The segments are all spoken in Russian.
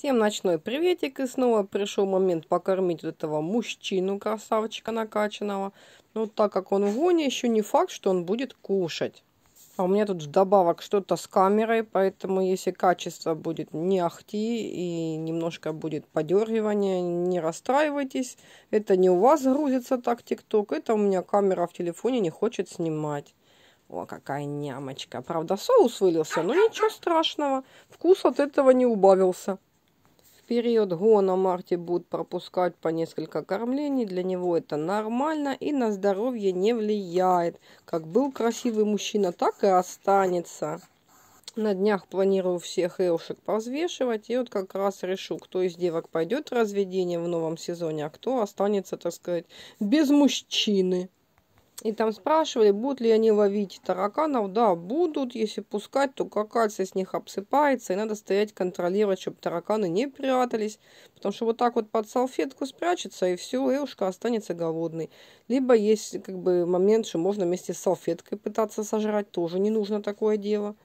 Всем ночной приветик, и снова пришел момент покормить вот этого мужчину-красавчика накачанного. Но так как он в гоне, еще не факт, что он будет кушать. А у меня тут вдобавок что-то с камерой, поэтому если качество будет не ахти и немножко будет подергивание, не расстраивайтесь. Это не у вас грузится так тикток, это у меня камера в телефоне не хочет снимать. О, какая нямочка. Правда, соус вылился, но ничего страшного. Вкус от этого не убавился период гона Марти будет пропускать по несколько кормлений, для него это нормально и на здоровье не влияет. Как был красивый мужчина, так и останется. На днях планирую всех элшек повзвешивать, и вот как раз решу, кто из девок пойдет в разведение в новом сезоне, а кто останется, так сказать, без мужчины. И там спрашивали, будут ли они ловить тараканов. Да, будут. Если пускать, то какальца с них обсыпается. И надо стоять, контролировать, чтобы тараканы не прятались. Потому что вот так вот под салфетку спрячется, и все, эушка останется голодной. Либо есть как бы момент, что можно вместе с салфеткой пытаться сожрать. Тоже не нужно такое дело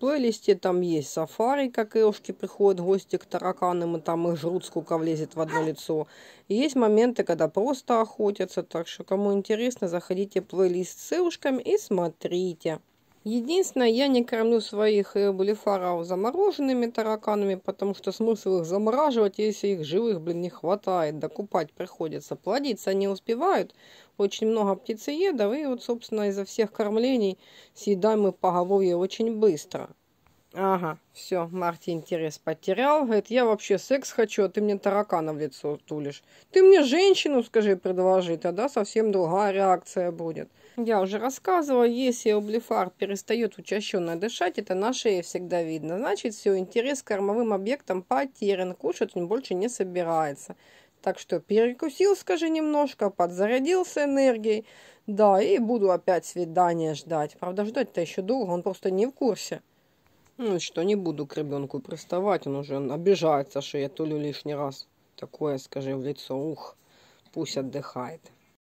плейлисте там есть сафари, как эушки приходят гости к тараканам, и там их жрут, сколько влезет в одно лицо. есть моменты, когда просто охотятся, так что кому интересно, заходите в плейлист с эушками и смотрите. Единственное, я не кормлю своих э, блефаров замороженными тараканами, потому что смысл их замораживать, если их живых, блин, не хватает, докупать приходится. Плодиться они успевают, очень много птицеедов, и вот, собственно, из-за всех кормлений съедаем мы поголовье очень быстро. Ага, все, Марти интерес потерял. Говорит, я вообще секс хочу, а ты мне таракана в лицо тулишь. Ты мне женщину, скажи, предложи, тогда совсем другая реакция будет. Я уже рассказывала, если облифар перестает учащенно дышать, это на шее всегда видно. Значит, все, интерес к кормовым объектам потерян, кушать он больше не собирается. Так что перекусил, скажи, немножко, подзарядился энергией. Да, и буду опять свидания ждать. Правда, ждать-то еще долго, он просто не в курсе. Ну что, не буду к ребенку приставать, он уже обижается, что я то ли лишний раз такое скажи в лицо, ух, пусть отдыхает.